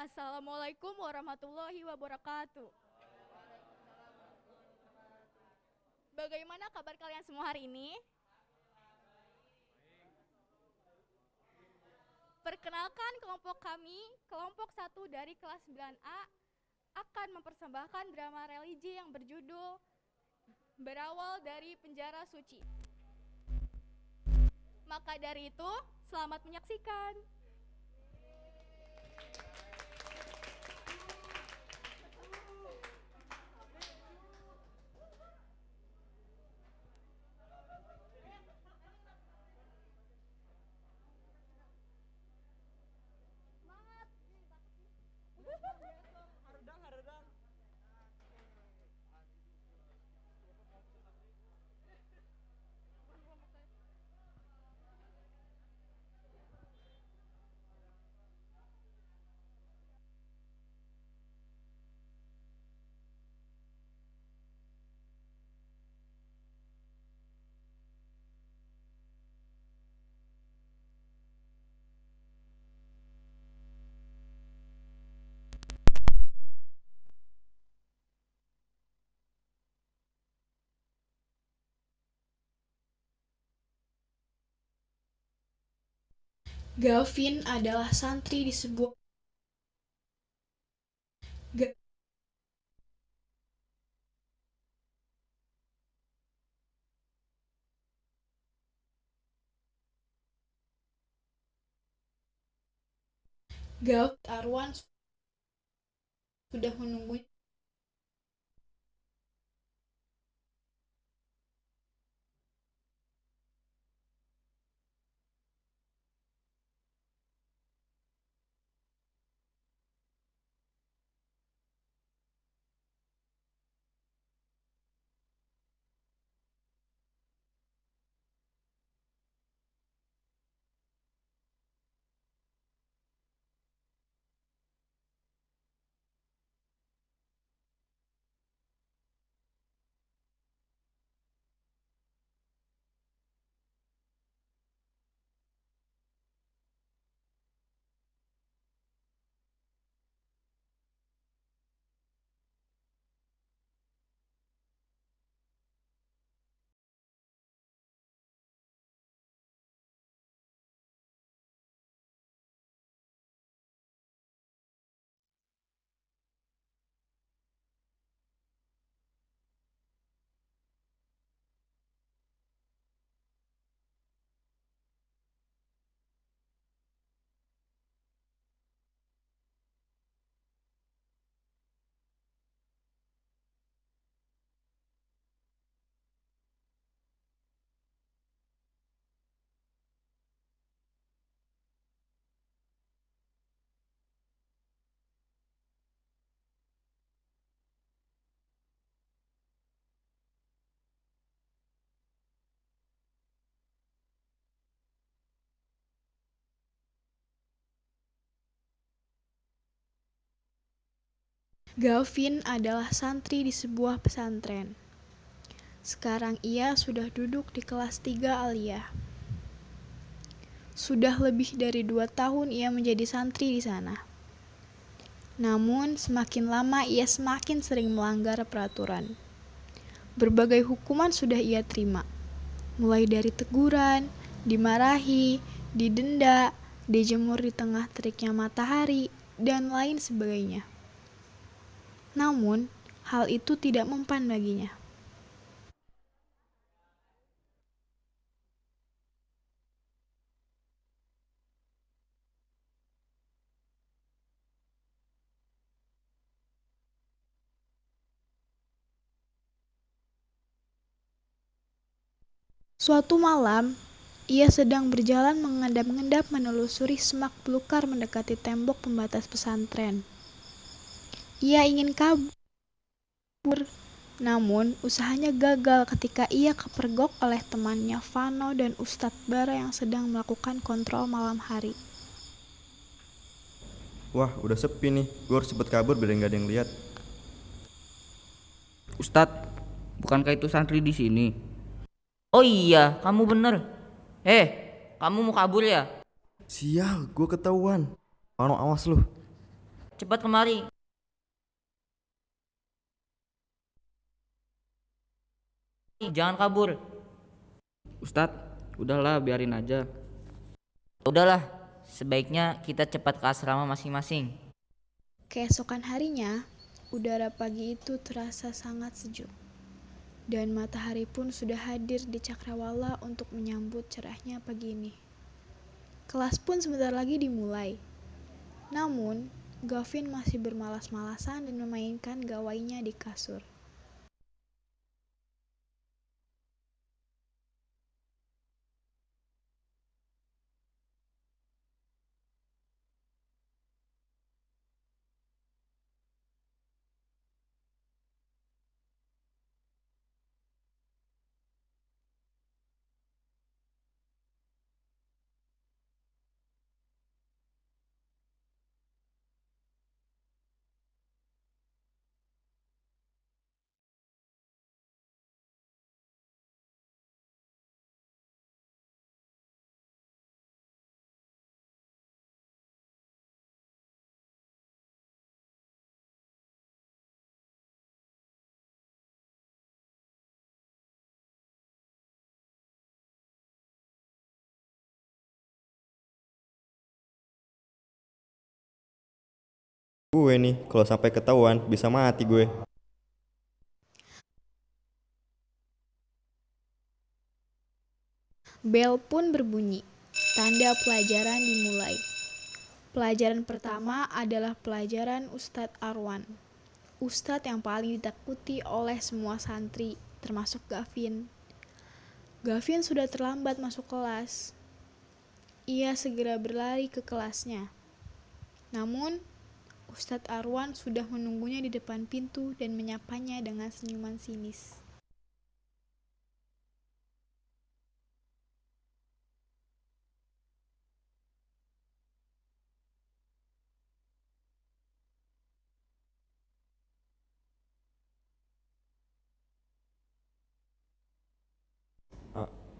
Assalamualaikum warahmatullahi wabarakatuh. Bagaimana kabar kalian semua hari ini? Perkenalkan kelompok kami, kelompok satu dari kelas 9A akan mempersembahkan drama religi yang berjudul Berawal dari Penjara Suci. Maka dari itu, selamat menyaksikan. Gavin adalah santri di sebuah Ga Arwan sudah menunggunya Gavin adalah santri di sebuah pesantren. Sekarang ia sudah duduk di kelas 3 alia. Sudah lebih dari dua tahun ia menjadi santri di sana. Namun, semakin lama ia semakin sering melanggar peraturan. Berbagai hukuman sudah ia terima, mulai dari teguran, dimarahi, didenda, dijemur di tengah teriknya matahari, dan lain sebagainya. Namun, hal itu tidak mempan baginya. Suatu malam, ia sedang berjalan mengendap-endap menelusuri semak belukar mendekati tembok pembatas pesantren. Ia ingin kabur, namun usahanya gagal ketika ia kepergok oleh temannya Vano dan Ustadz Bara yang sedang melakukan kontrol malam hari. Wah, udah sepi nih. Gue harus cepet kabur biar nggak ada yang lihat. Ustadz, bukankah itu santri di sini? Oh iya, kamu bener. Eh, kamu mau kabur ya? Sial, gue ketahuan. Mano awas lu. Cepat kemari, jangan kabur. Ustadz, udahlah biarin aja. Udahlah, sebaiknya kita cepat ke asrama masing-masing. Keesokan harinya, udara pagi itu terasa sangat sejuk. Dan matahari pun sudah hadir di cakrawala untuk menyambut cerahnya pagi ini. Kelas pun sebentar lagi dimulai. Namun, Gavin masih bermalas-malasan dan memainkan gawainya di kasur. Gue nih, kalau sampai ketahuan bisa mati gue. Bel pun berbunyi. Tanda pelajaran dimulai. Pelajaran pertama adalah pelajaran Ustadz Arwan. Ustadz yang paling ditakuti oleh semua santri, termasuk Gavin. Gavin sudah terlambat masuk kelas. Ia segera berlari ke kelasnya. Namun, Ustadz Arwan sudah menunggunya di depan pintu dan menyapanya dengan senyuman sinis.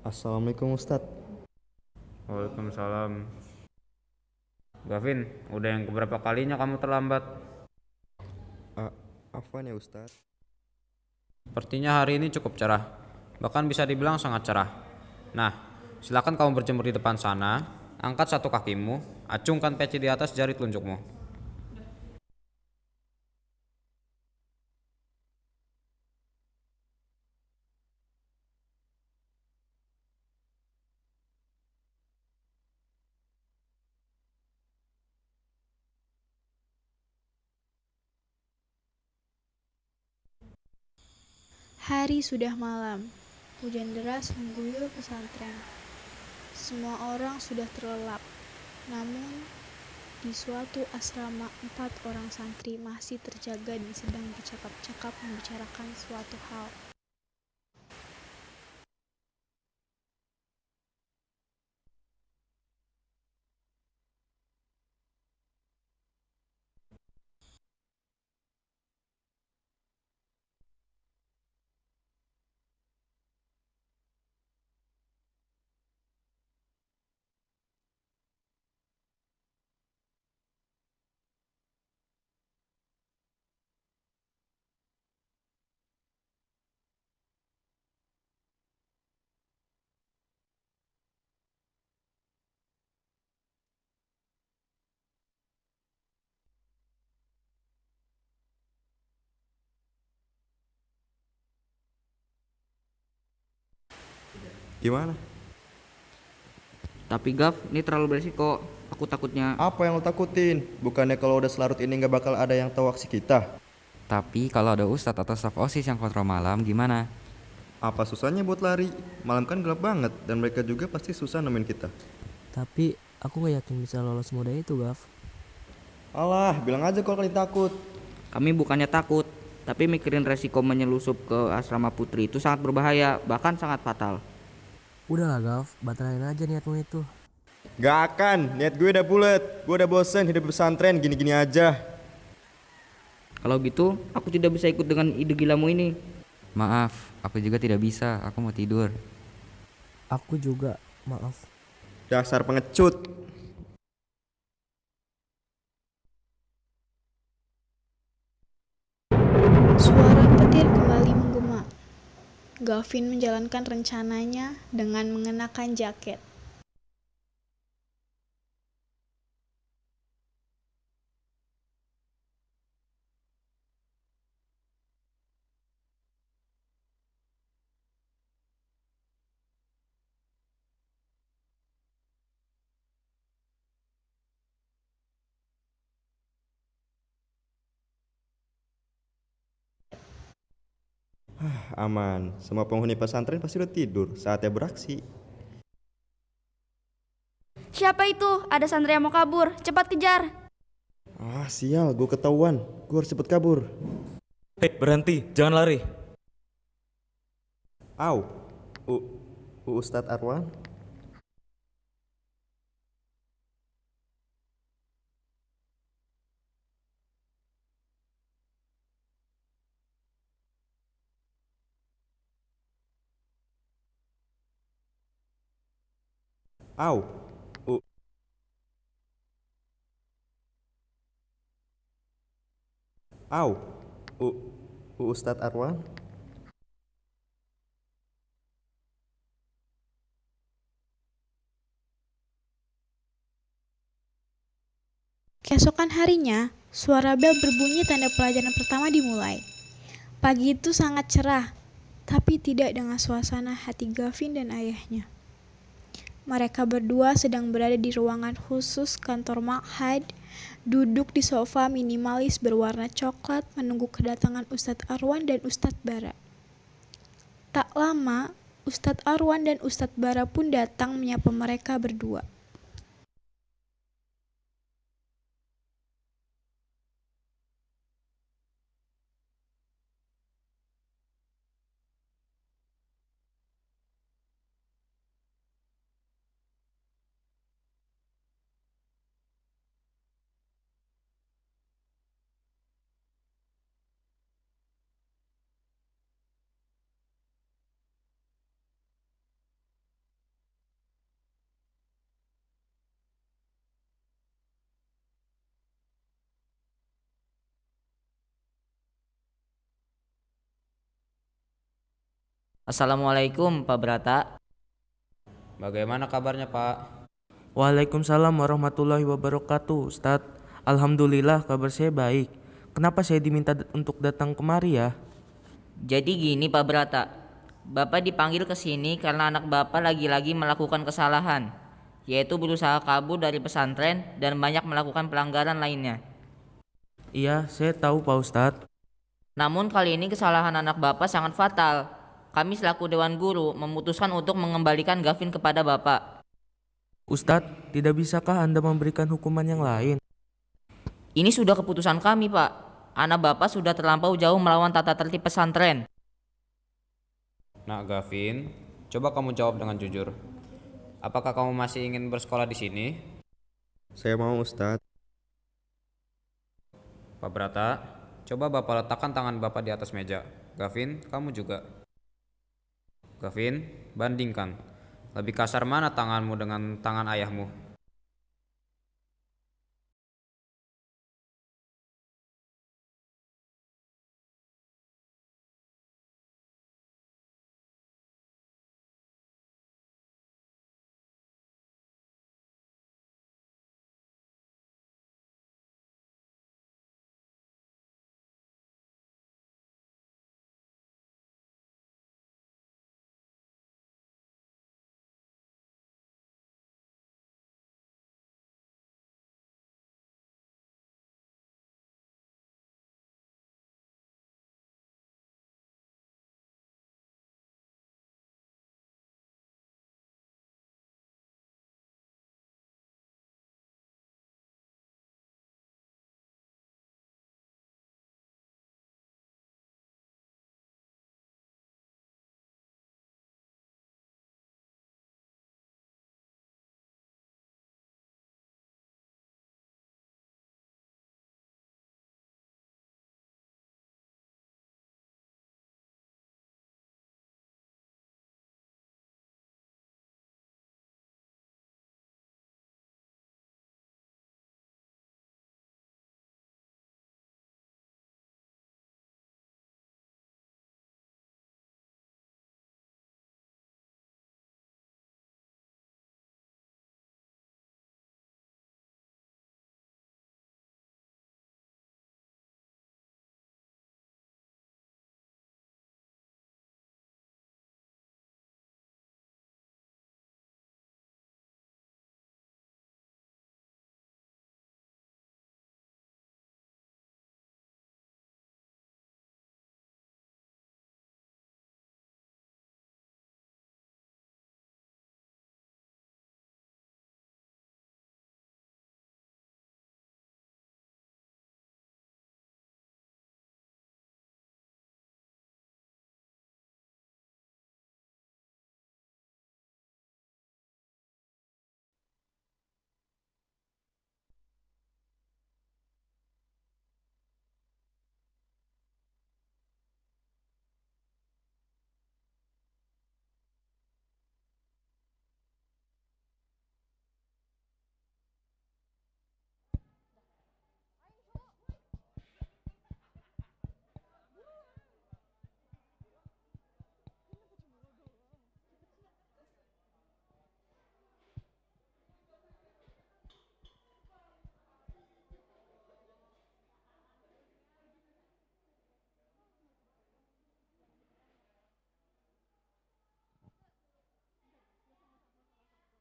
Assalamualaikum Ustadz Waalaikumsalam Gavin, udah yang beberapa kalinya kamu terlambat? Uh, afwan ya Ustadz. Sepertinya hari ini cukup cerah, bahkan bisa dibilang sangat cerah. Nah, silakan kamu berjemur di depan sana, angkat satu kakimu, acungkan peci di atas jari telunjukmu. Hari sudah malam. Hujan deras mengguyur pesantren. Semua orang sudah terlelap. Namun, di suatu asrama empat orang santri masih terjaga dan sedang bercakap-cakap membicarakan suatu hal. Gimana? Tapi Gaf, ini terlalu beresiko. Aku takutnya. Apa yang lo takutin? Bukannya kalau udah selarut ini nggak bakal ada yang tahu aksi kita? Tapi kalau ada ustadz atau staff osis yang kontrol malam, gimana? Apa susahnya buat lari? Malam kan gelap banget dan mereka juga pasti susah nemuin kita. Tapi aku gak yakin bisa lolos mudah itu, Gaf. allah, bilang aja kalau kalian takut. Kami bukannya takut, tapi mikirin resiko menyelusup ke asrama putri itu sangat berbahaya, bahkan sangat fatal. Udah lah Gav, batalin aja niatmu itu. Gak akan, niat gue udah bulat. Gue udah bosen hidup pesantren gini-gini aja. Kalau gitu, aku tidak bisa ikut dengan ide gilamu ini. Maaf, aku juga tidak bisa. Aku mau tidur. Aku juga, maaf. Dasar pengecut. Gavin menjalankan rencananya dengan mengenakan jaket. aman. Semua penghuni pesantren pasti udah tidur. Saatnya beraksi. Siapa itu? Ada santri yang mau kabur. Cepat kejar. Ah, sial. Gue ketahuan. Gue harus cepat kabur. Hei, berhenti. Jangan lari. Au. U Ustadz Arwan? Au. Au. U. U Arwan. Keesokan harinya, suara bel berbunyi tanda pelajaran pertama dimulai. Pagi itu sangat cerah, tapi tidak dengan suasana hati Gavin dan ayahnya. Mereka berdua sedang berada di ruangan khusus kantor Makhad, duduk di sofa minimalis berwarna coklat menunggu kedatangan Ustadz Arwan dan Ustadz Bara. Tak lama, Ustadz Arwan dan Ustadz Bara pun datang menyapa mereka berdua. Assalamualaikum Pak Brata. Bagaimana kabarnya Pak? Waalaikumsalam warahmatullahi wabarakatuh Ustadz, Alhamdulillah kabar saya baik. Kenapa saya diminta untuk datang kemari ya? Jadi gini Pak Brata, Bapak dipanggil ke sini karena anak Bapak lagi-lagi melakukan kesalahan, yaitu berusaha kabur dari pesantren dan banyak melakukan pelanggaran lainnya. Iya, saya tahu Pak Ustadz. Namun kali ini kesalahan anak Bapak sangat fatal, kami selaku Dewan Guru memutuskan untuk mengembalikan Gavin kepada Bapak. Ustadz, tidak bisakah Anda memberikan hukuman yang lain? Ini sudah keputusan kami, Pak. Anak Bapak sudah terlampau jauh melawan tata tertib pesantren. Nak Gavin, coba kamu jawab dengan jujur. Apakah kamu masih ingin bersekolah di sini? Saya mau, Ustadz. Pak Brata, coba Bapak letakkan tangan Bapak di atas meja. Gavin, kamu juga. Gavin, bandingkan. Lebih kasar mana tanganmu dengan tangan ayahmu?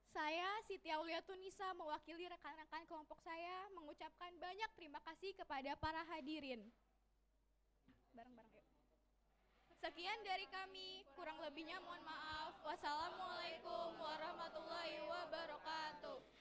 Saya, Siti Aulia Tunisa, mewakili rekan-rekan kelompok saya mengucapkan banyak terima kasih kepada para hadirin. Bareng-bareng yuk. Sekian dari kami, kurang lebihnya mohon maaf. Wassalamualaikum warahmatullahi wabarakatuh.